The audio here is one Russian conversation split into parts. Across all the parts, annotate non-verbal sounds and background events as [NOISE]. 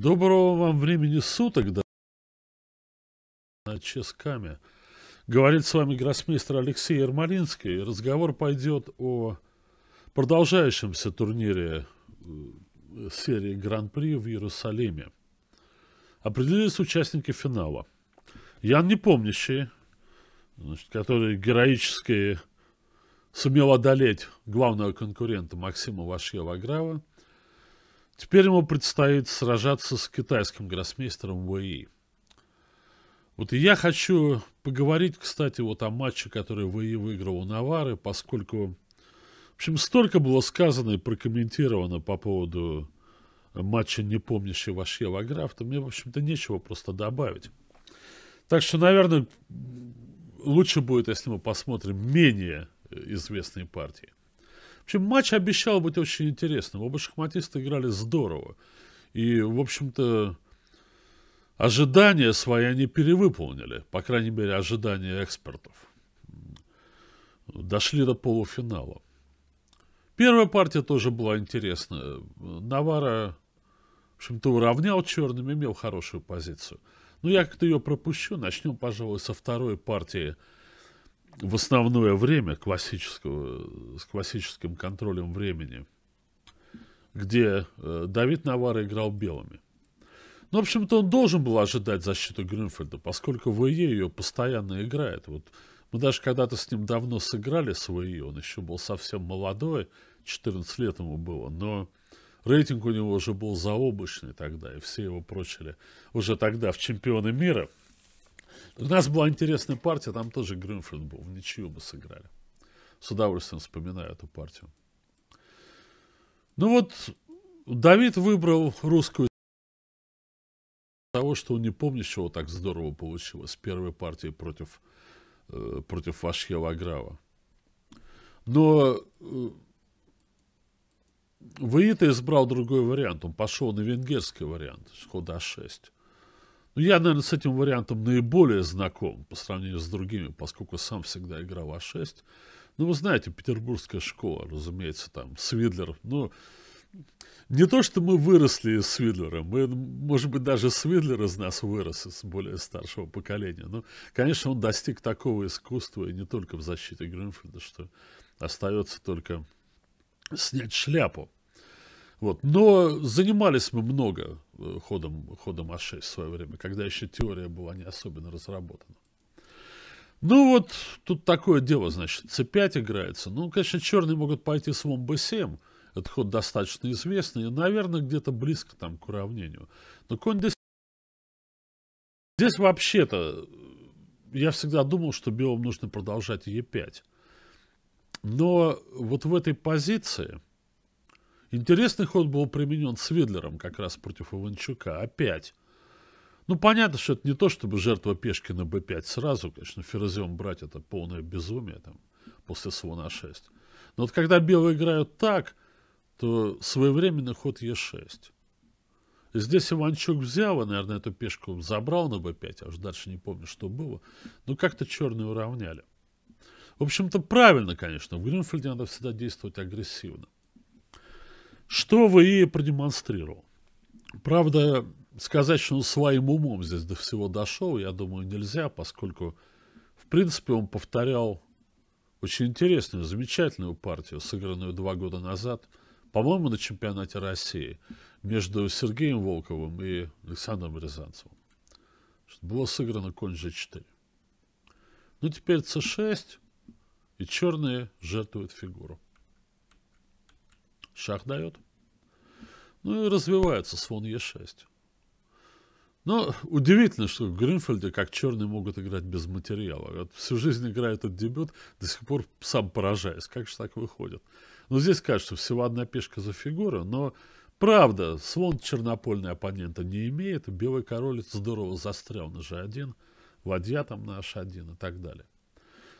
Доброго вам времени суток, да? Над ческами. Говорит с вами гроссмейстер Алексей Ермолинский. Разговор пойдет о продолжающемся турнире э, серии Гран-при в Иерусалиме. Определились участники финала. Ян Непомнящий, значит, который героически сумел одолеть главного конкурента Максима Вашьева-Грава, Теперь ему предстоит сражаться с китайским гроссмейстером ВИ. Вот и я хочу поговорить, кстати, вот о матче, который ВИ выиграл у Навары, поскольку, в общем, столько было сказано и прокомментировано по поводу матча не помнящий Вашьева Графта, мне, в общем-то, нечего просто добавить. Так что, наверное, лучше будет, если мы посмотрим менее известные партии общем, матч обещал быть очень интересным. Оба шахматиста играли здорово. И, в общем-то, ожидания свои они перевыполнили. По крайней мере, ожидания экспертов. Дошли до полуфинала. Первая партия тоже была интересная. Навара, в общем-то, уравнял черным, имел хорошую позицию. Но я как-то ее пропущу. Начнем, пожалуй, со второй партии в основное время классического, с классическим контролем времени, где э, Давид Навара играл белыми. Ну, в общем-то, он должен был ожидать защиту Гринфельда, поскольку ВЕ ее постоянно играет. Вот мы даже когда-то с ним давно сыграли с ВЕ, он еще был совсем молодой, 14 лет ему было, но рейтинг у него уже был заоблачный тогда, и все его прочили уже тогда в чемпионы мира – у нас была интересная партия, там тоже Гринфилд был, в ничью бы сыграли. С удовольствием вспоминаю эту партию. Ну вот, Давид выбрал русскую того, что он не помнит, чего так здорово получилось. с Первой партии против, э, против Вашхева Аграва. Но э, Ваита избрал другой вариант. Он пошел на венгерский вариант, ход А6. Ну, я, наверное, с этим вариантом наиболее знаком по сравнению с другими, поскольку сам всегда играл А6. Ну, вы знаете, петербургская школа, разумеется, там, Свидлер. Ну, не то, что мы выросли из Свидлера, мы, может быть, даже Свидлер из нас вырос из более старшего поколения. Но, конечно, он достиг такого искусства, и не только в защите Гринфилда, что остается только снять шляпу. Вот. Но занимались мы много Э, ходом, ходом А6 в свое время, когда еще теория была не особенно разработана. Ну вот, тут такое дело, значит, c5 играется. Ну, конечно, черные могут пойти с слон b7. Этот ход достаточно известный. И, наверное, где-то близко там к уравнению. Но конь d7... Здесь вообще-то... Я всегда думал, что белым нужно продолжать e5. Но вот в этой позиции Интересный ход был применен Свидлером как раз против Иванчука. Опять. Ну, понятно, что это не то, чтобы жертва пешки на b5 сразу. Конечно, ферзем брать это полное безумие там, после слона 6. Но вот когда белые играют так, то своевременный ход e6. здесь Иванчук взял, и, наверное, эту пешку забрал на b5, я уже дальше не помню, что было. Но как-то черные уравняли. В общем-то, правильно, конечно. В Гринфельде надо всегда действовать агрессивно что вы и продемонстрировал. Правда, сказать, что он своим умом здесь до всего дошел, я думаю, нельзя, поскольку, в принципе, он повторял очень интересную, замечательную партию, сыгранную два года назад, по-моему, на чемпионате России, между Сергеем Волковым и Александром Рязанцевым. Было сыграно конь g4. Ну, теперь c6, и черные жертвуют фигуру. Шах дает. Ну и развивается с Е6. Но удивительно, что в Гринфельде как черные могут играть без материала. Вот всю жизнь играет этот дебют, до сих пор сам поражаюсь. Как же так выходит? Ну, здесь кажется, всего одна пешка за фигуру, но правда, слон чернопольный оппонента не имеет, белый король здорово застрял на g1, ладья там на h1 и так далее.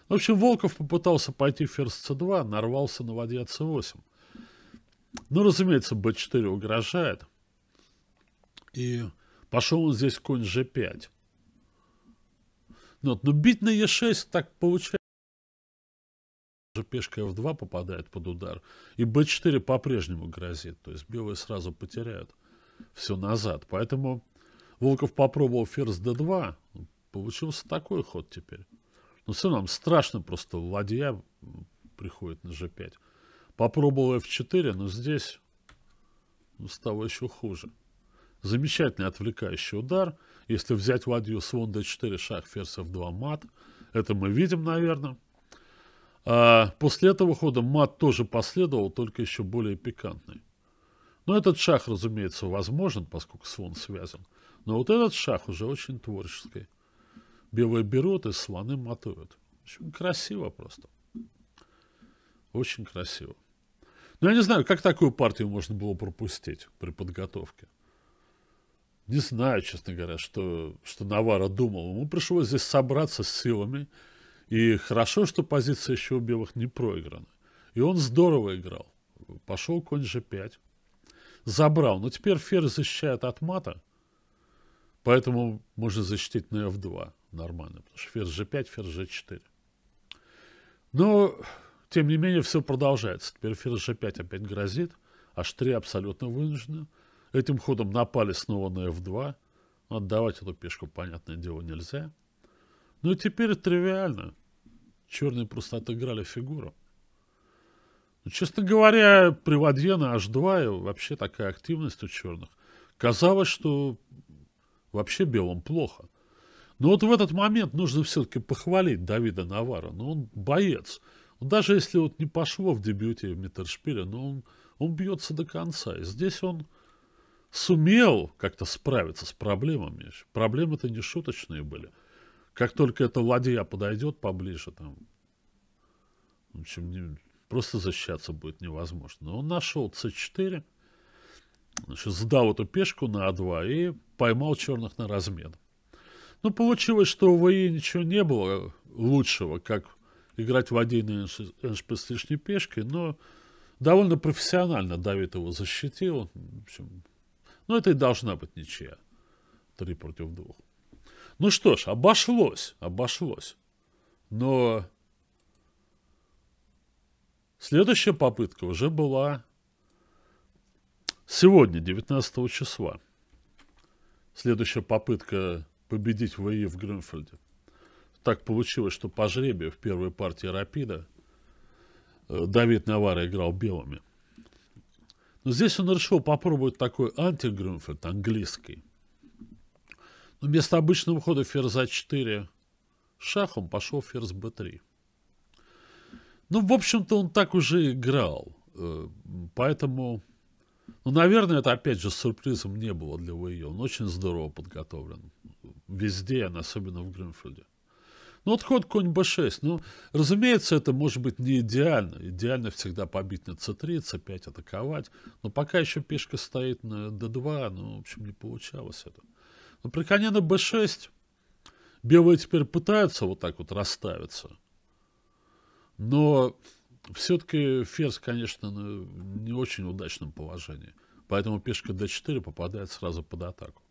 В общем, Волков попытался пойти ферзь c2, нарвался на ладья c8. Ну, разумеется, b4 угрожает. И пошел он здесь конь g5. Ну, вот, но ну, бить на e6 так получается. Пешка f2 попадает под удар. И b4 по-прежнему грозит. То есть белые сразу потеряют все назад. Поэтому Волков попробовал ферзь d2. Получился такой ход теперь. Но ну, все равно нам страшно просто ладья приходит на g5. Попробовал F4, но здесь ну, стало еще хуже. Замечательный отвлекающий удар. Если взять ладью слон d4, шах, ферзь f2, мат. Это мы видим, наверное. А после этого хода мат тоже последовал, только еще более пикантный. Но этот шах, разумеется, возможен, поскольку слон связан. Но вот этот шах уже очень творческий. Белые берут и слоны матуют. Очень красиво просто. Очень красиво. Ну, я не знаю, как такую партию можно было пропустить при подготовке. Не знаю, честно говоря, что, что Навара думал. Ему пришлось здесь собраться с силами. И хорошо, что позиция еще у белых не проиграна. И он здорово играл. Пошел конь g5. Забрал. Но теперь ферзь защищает от мата. Поэтому можно защитить на f2 нормально. Потому что ферзь g5, ферзь g4. Но тем не менее, все продолжается. Теперь Фирыш опять опять грозит. H3 абсолютно вынуждены. Этим ходом напали снова на F2. Ну, отдавать эту пешку, понятное дело, нельзя. Ну и теперь тривиально. Черные просто отыграли фигуру. Ну, честно говоря, при ладье на H2 и вообще такая активность у черных. Казалось, что вообще белым плохо. Но вот в этот момент нужно все-таки похвалить Давида Навара. Но ну, он боец. Ну, даже если вот не пошло в дебюте в Миттершпиля, но он, он бьется до конца. И здесь он сумел как-то справиться с проблемами. Проблемы-то не шуточные были. Как только эта ладья подойдет поближе, там, в общем, не, просто защищаться будет невозможно. Но он нашел c4, значит, сдал эту пешку на а2 и поймал черных на размен. Ну, получилось, что у ВИ ничего не было лучшего, как играть в владение эншпецлишней пешкой, но довольно профессионально Давид его защитил. В общем, ну, это и должна быть ничья. Три против двух. Ну что ж, обошлось, обошлось. Но следующая попытка уже была сегодня, 19 числа. Следующая попытка победить в ВИ в Грюнфельде так получилось, что по жребию в первой партии «Рапида» э, Давид Навара играл белыми. Но здесь он решил попробовать такой антигрюнфельд английский. Но вместо обычного хода ферзь А4 шахом пошел ферзь Б3. Ну, в общем-то, он так уже играл. Э, поэтому, ну, наверное, это, опять же, сюрпризом не было для Вэйо. Он очень здорово подготовлен. Везде, особенно в Грюнфельде. Ну, вот ход конь b6. Ну, разумеется, это может быть не идеально. Идеально всегда побить на c3, c5 атаковать. Но пока еще пешка стоит на d2. Ну, в общем, не получалось это. Но при коне на b6 белые теперь пытаются вот так вот расставиться. Но все-таки ферзь, конечно, не очень удачном положении. Поэтому пешка d4 попадает сразу под атаку.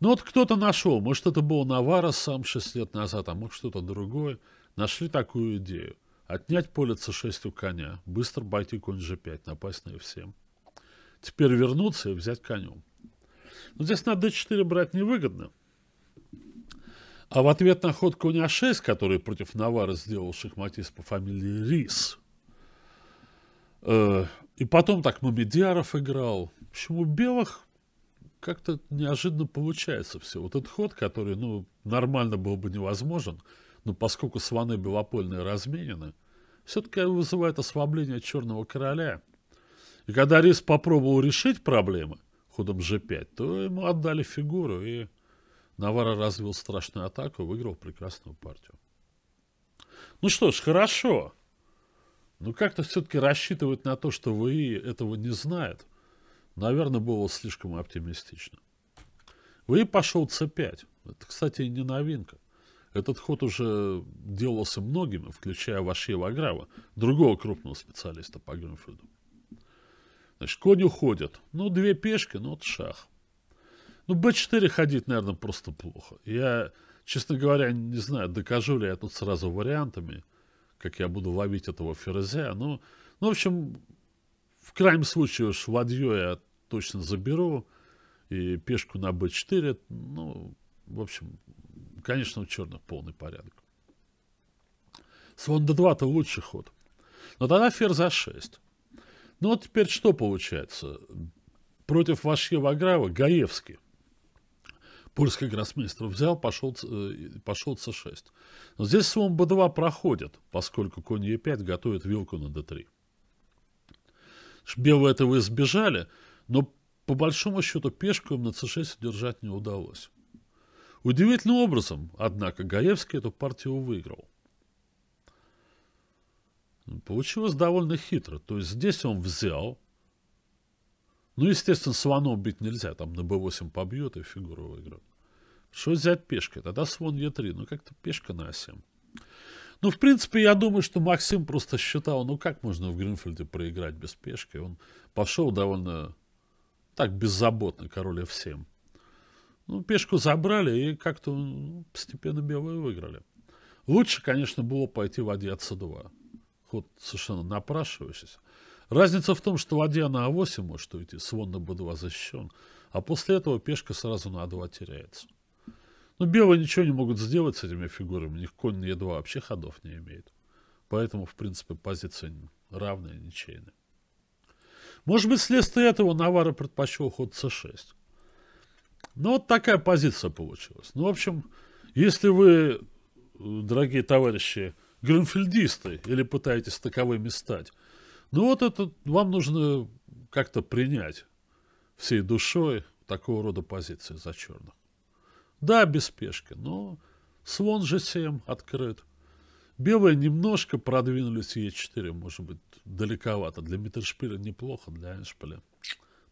Ну вот кто-то нашел, может это был Навара сам 6 лет назад, а может что-то другое. Нашли такую идею. Отнять поле c6 у коня, быстро бойти конь g5, напасть на f7. Теперь вернуться и взять конем. Но ну, здесь на d4 брать невыгодно. А в ответ на ход коня 6, который против Навара сделал шахматист по фамилии Рис, э, и потом так Мамедиаров играл, почему белых как-то неожиданно получается все. Вот этот ход, который, ну, нормально был бы невозможен, но поскольку слоны белопольные разменены, все-таки вызывает ослабление Черного Короля. И когда Рис попробовал решить проблемы ходом G5, то ему отдали фигуру, и Навара развил страшную атаку и выиграл прекрасную партию. Ну что ж, хорошо. Но как-то все-таки рассчитывать на то, что вы этого не знаете наверное, было слишком оптимистично. В пошел c5. Это, кстати, не новинка. Этот ход уже делался многими, включая Вашиева Аграва, другого крупного специалиста по Гринфельду. Значит, конь уходит. Ну, две пешки, ну, вот шах. Ну, b4 ходить, наверное, просто плохо. Я, честно говоря, не знаю, докажу ли я тут сразу вариантами, как я буду ловить этого ферзя. Ну, ну в общем, в крайнем случае уж ладьё я точно заберу, и пешку на b4, ну, в общем, конечно, у черных полный порядок. Слон d2-то лучший ход. Но тогда ферзь за 6. Ну вот теперь что получается? Против вашего Аграева Гаевский. Польский гроссмейстер взял, пошел, э, пошел c6. Но здесь слон b2 проходит, поскольку конь e5 готовит вилку на d3. Белые этого избежали, но по большому счету пешку им на c6 удержать не удалось. Удивительным образом, однако, Гаевский эту партию выиграл. Получилось довольно хитро. То есть здесь он взял. Ну, естественно, слоном бить нельзя. Там на b8 побьет и фигуру выиграет. Что взять пешкой? Тогда слон e3. Ну, как-то пешка на a7. Ну, в принципе, я думаю, что Максим просто считал, ну, как можно в Гринфельде проиграть без пешки? Он пошел довольно так беззаботно король F7. Ну, пешку забрали и как-то ну, постепенно белые выиграли. Лучше, конечно, было пойти ладья c2. Ход совершенно напрашивающийся. Разница в том, что ладья на a8 а может уйти, слон на b2 защищен, а после этого пешка сразу на a2 а теряется. Но ну, белые ничего не могут сделать с этими фигурами, у них конь на e2 вообще ходов не имеет. Поэтому, в принципе, позиция равная, ничейная. Может быть, вследствие этого Навара предпочел ход c6. Ну, вот такая позиция получилась. Ну, в общем, если вы, э, дорогие товарищи, гринфельдисты или пытаетесь таковыми стать, ну, вот это вам нужно как-то принять всей душой такого рода позиции за черных. Да, без пешки, но слон же 7 открыт. Белые немножко продвинулись Е4, может быть, далековато. Для Миттершпиля неплохо, для Эйншпиля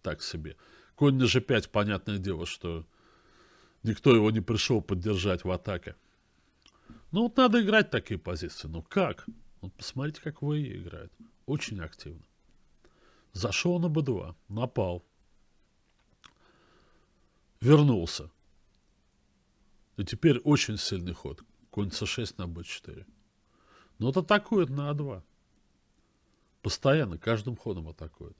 так себе. Конь на G5, понятное дело, что никто его не пришел поддержать в атаке. Ну вот надо играть такие позиции. Ну как? Вот посмотрите, как ВИ играет. Очень активно. Зашел на б 2 напал. Вернулся. И теперь очень сильный ход. Конь с 6 на б 4 но ну, вот атакуют на А2. Постоянно, каждым ходом атакует.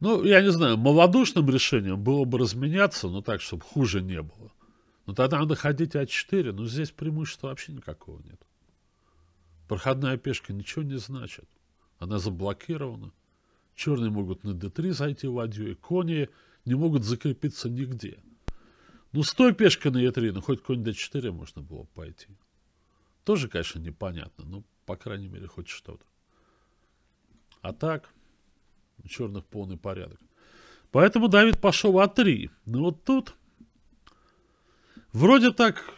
Ну, я не знаю, малодушным решением было бы разменяться, но так, чтобы хуже не было. Но тогда надо ходить А4, но здесь преимущества вообще никакого нет. Проходная пешка ничего не значит. Она заблокирована. Черные могут на d3 зайти ладью, и кони не могут закрепиться нигде. Ну, с той пешкой на e3, ну, хоть конь d4 можно было пойти. Тоже, конечно, непонятно, но, по крайней мере, хоть что-то. А так, у черных полный порядок. Поэтому Давид пошел А3. Но вот тут вроде так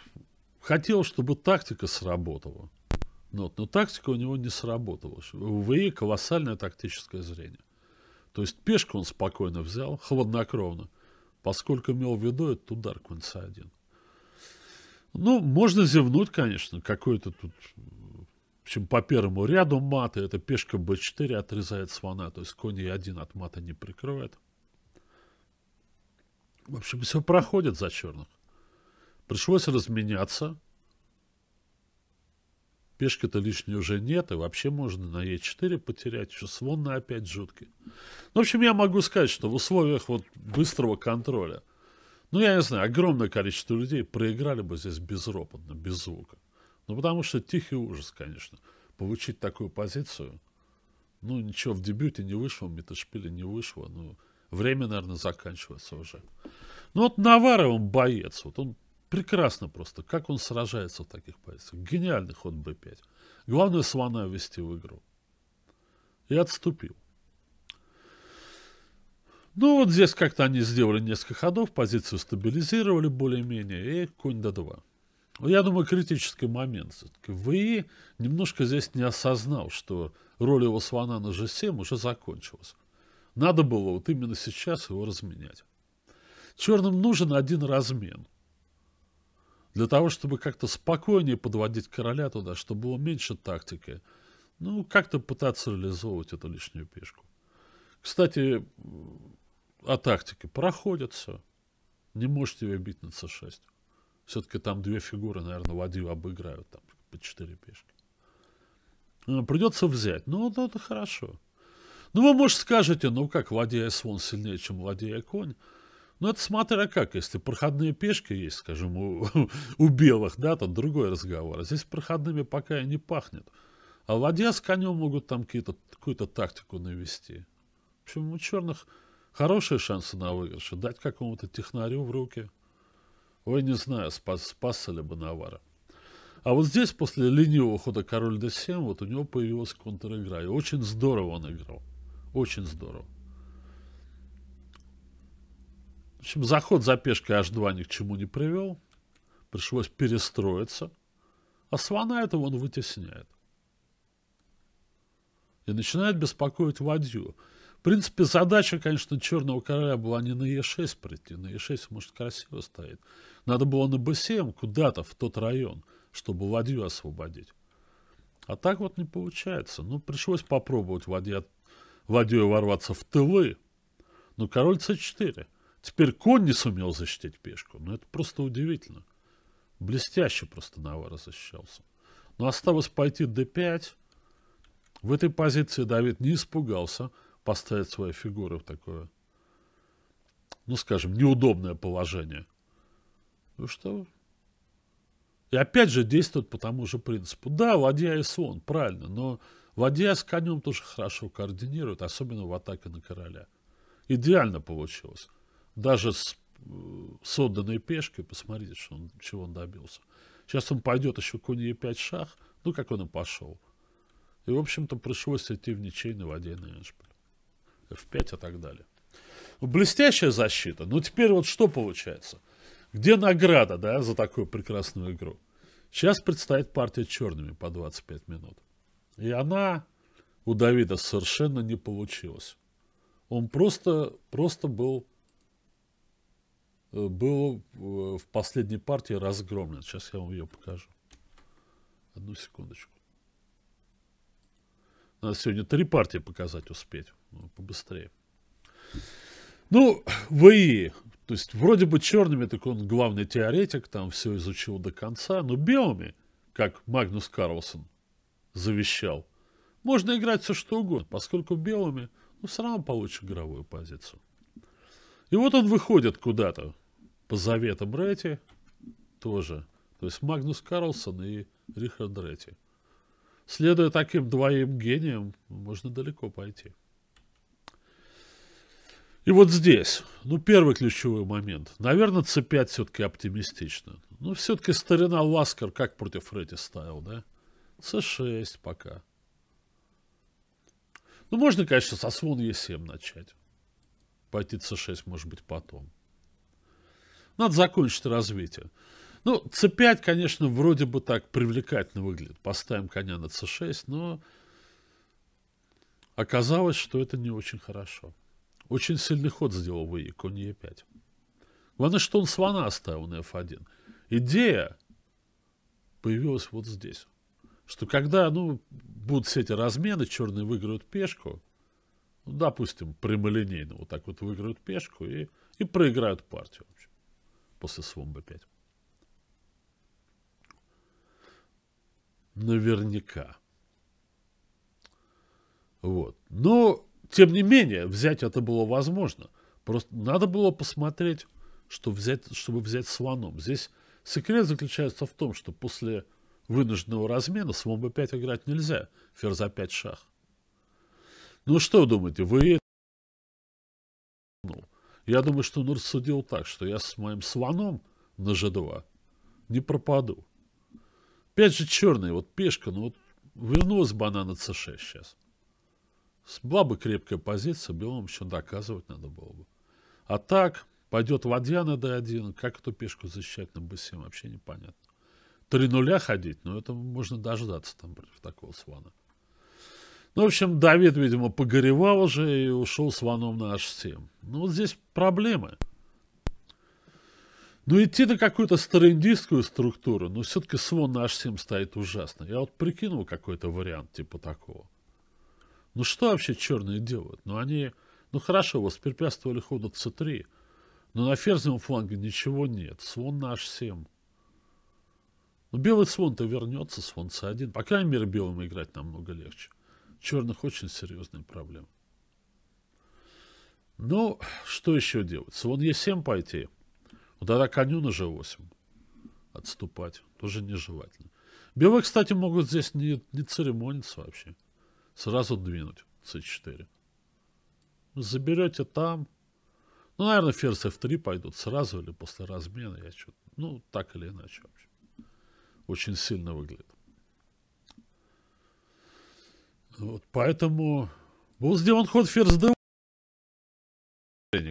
хотел, чтобы тактика сработала. Но, ну но тактика у него не сработала. У ВИ колоссальное тактическое зрение. То есть пешку он спокойно взял, хладнокровно, поскольку имел в виду этот удар конца 1. Ну, можно зевнуть, конечно, какой-то тут... В общем, по первому ряду маты, это пешка b4 отрезает слона, то есть конь e1 от мата не прикрывает. В общем, все проходит за черных. Пришлось разменяться. Пешки-то лишней уже нет, и вообще можно на e 4 потерять, еще слон на опять жуткий. Ну, в общем, я могу сказать, что в условиях вот быстрого контроля – ну, я не знаю, огромное количество людей проиграли бы здесь безропотно, без звука. Ну, потому что тихий ужас, конечно. Получить такую позицию, ну, ничего, в дебюте не вышло, в Митошпиле не вышло, ну, время, наверное, заканчивается уже. Ну, вот Наварро, он боец, вот он прекрасно просто, как он сражается в таких позициях. Гениальный ход b5. Главное, слона ввести в игру. И отступил. Ну, вот здесь как-то они сделали несколько ходов, позицию стабилизировали более-менее, и конь до 2 ну, Я думаю, критический момент. вы немножко здесь не осознал, что роль его слона на G7 уже закончилась. Надо было вот именно сейчас его разменять. Черным нужен один размен. Для того, чтобы как-то спокойнее подводить короля туда, чтобы было меньше тактики. Ну, как-то пытаться реализовывать эту лишнюю пешку. Кстати, о тактике проходятся. Не может тебя бить на c6. Все-таки там две фигуры, наверное, водил обыграют там по четыре пешки. Э, Придется взять. Ну, это, ну, это хорошо. Ну, вы, может, скажете, ну как, ладья и слон сильнее, чем ладья и конь. Ну, это смотря как, если проходные пешки есть, скажем, у, [LAUGHS] у белых, да, там другой разговор. А здесь проходными пока и не пахнет. А ладья с конем могут там какую-то тактику навести. В общем, у черных Хорошие шансы на выигрыш. Дать какому-то технарю в руки. Ой, не знаю, спас, спасся ли бы Навара. А вот здесь, после ленивого хода король d7, вот у него появилась контр-игра. И очень здорово он играл. Очень здорово. В общем, заход за пешкой h2 ни к чему не привел. Пришлось перестроиться. А слона этого он вытесняет. И начинает беспокоить ладью. В принципе, задача, конечно, Черного Короля была не на Е6 прийти. На Е6, может, красиво стоит. Надо было на Б7 куда-то в тот район, чтобы ладью освободить. А так вот не получается. Ну, пришлось попробовать ладья, ладьей ворваться в тылы. Но король С4. Теперь конь не сумел защитить пешку. Ну, это просто удивительно. Блестяще просто Навара защищался. Но осталось пойти d5. В этой позиции Давид не испугался поставить свои фигуры в такое, ну, скажем, неудобное положение. Ну что? И опять же действует по тому же принципу. Да, ладья и слон, правильно, но ладья с конем тоже хорошо координирует, особенно в атаке на короля. Идеально получилось. Даже с, э, с пешкой, посмотрите, что он, чего он добился. Сейчас он пойдет еще конь Е5 шах, ну, как он и пошел. И, в общем-то, пришлось идти в ничейный водейный эшпиль. F5 и так далее. Ну, блестящая защита. но ну, теперь вот что получается? Где награда, да, за такую прекрасную игру? Сейчас предстоит партия черными по 25 минут. И она у Давида совершенно не получилась. Он просто, просто был, э, был э, в последней партии разгромлен. Сейчас я вам ее покажу. Одну секундочку. Надо сегодня три партии показать успеть. Ну, побыстрее. Ну, ВИ. То есть, вроде бы черными, так он главный теоретик, там все изучил до конца, но белыми, как Магнус Карлсон завещал, можно играть все что угодно, поскольку белыми, ну, все равно получишь игровую позицию. И вот он выходит куда-то по заветам Ретти тоже. То есть Магнус Карлсон и Рихард Ретти. Следуя таким двоим гениям, можно далеко пойти. И вот здесь, ну, первый ключевой момент. Наверное, C5 все-таки оптимистично. Ну, все-таки старина Ласкар как против Фредди ставил, да? C6 пока. Ну, можно, конечно, со слон Е7 начать. Пойти C6, может быть, потом. Надо закончить развитие. Ну, c5, конечно, вроде бы так привлекательно выглядит. Поставим коня на c6, но оказалось, что это не очень хорошо. Очень сильный ход сделал вы, конь e5. Главное, что он слона оставил на f1. Идея появилась вот здесь. Что когда, ну, будут все эти размены, черные выиграют пешку, ну, допустим, прямолинейно вот так вот выиграют пешку и, и проиграют партию вообще, после слон b5. наверняка. Вот. Но, тем не менее, взять это было возможно. Просто надо было посмотреть, что взять, чтобы взять слоном. Здесь секрет заключается в том, что после вынужденного размена слон b5 играть нельзя. Ферзь a5 шах. Ну что вы думаете, вы я думаю, что он рассудил так, что я с моим слоном на g2 не пропаду. Опять же черная, вот пешка, ну вот вернулась банана c6 сейчас. Была бы крепкая позиция, белым еще доказывать надо было бы. А так, пойдет ладья на d1, как эту пешку защищать на b7, вообще непонятно. Три нуля ходить, но ну, это можно дождаться там против такого свана Ну, в общем, Давид, видимо, погоревал уже и ушел с ваном на h7. Ну, вот здесь проблемы. Но ну, идти на какую-то староиндийскую структуру, но ну, все-таки свон на H7 стоит ужасно. Я вот прикинул какой-то вариант типа такого. Ну, что вообще черные делают? Ну, они, ну, хорошо, воспрепятствовали ходу c3, но на ферзевом фланге ничего нет. Свон на H7. Ну, белый свон-то вернется, свон c1. По крайней мере, белым играть намного легче. Черных очень серьезные проблемы. Ну, что еще делать? Свон e7 пойти – но тогда коню на G8 отступать тоже нежелательно. Белые, кстати, могут здесь не, не церемониться вообще. Сразу двинуть c4. Заберете там. Ну, наверное, ферзь f3 пойдут сразу или после размена. Я что ну, так или иначе вообще. Очень сильно выглядит. Вот, поэтому был сделан ход ферзь d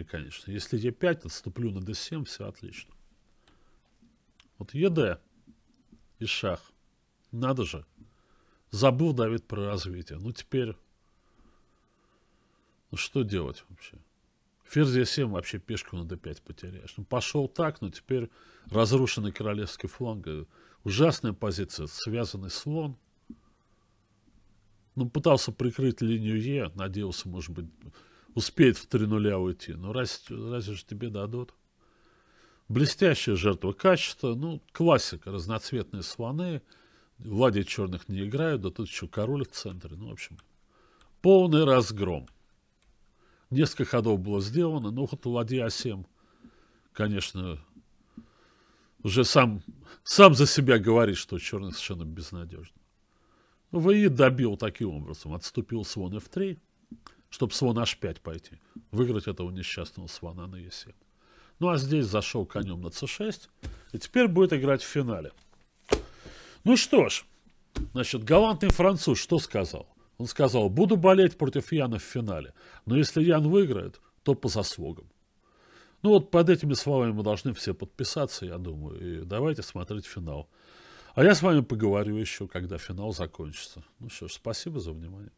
конечно. Если Е5, отступлю на d7, все отлично. Вот ЕД и шах. Надо же. Забыл Давид про развитие. Ну теперь... Ну что делать вообще? Ферзь Е7 вообще пешку на d5 потеряешь. Ну пошел так, но теперь разрушенный королевский фланг. Э, ужасная позиция. Связанный слон. Ну пытался прикрыть линию Е. Надеялся, может быть успеет в три нуля уйти. Ну, раз, разве же тебе дадут? Блестящая жертва качества, ну, классика, разноцветные слоны, Влади черных не играют, да тут еще король в центре, ну, в общем, полный разгром. Несколько ходов было сделано, но ход ладья 7 конечно, уже сам, сам за себя говорит, что черный совершенно безнадежно. ВИ добил таким образом, отступил слон F3, чтобы слон h5 пойти, выиграть этого несчастного слона на e7. Ну а здесь зашел конем на c6, и теперь будет играть в финале. Ну что ж, значит, галантный француз что сказал? Он сказал, буду болеть против Яна в финале, но если Ян выиграет, то по заслугам. Ну вот под этими словами мы должны все подписаться, я думаю, и давайте смотреть финал. А я с вами поговорю еще, когда финал закончится. Ну что ж, спасибо за внимание.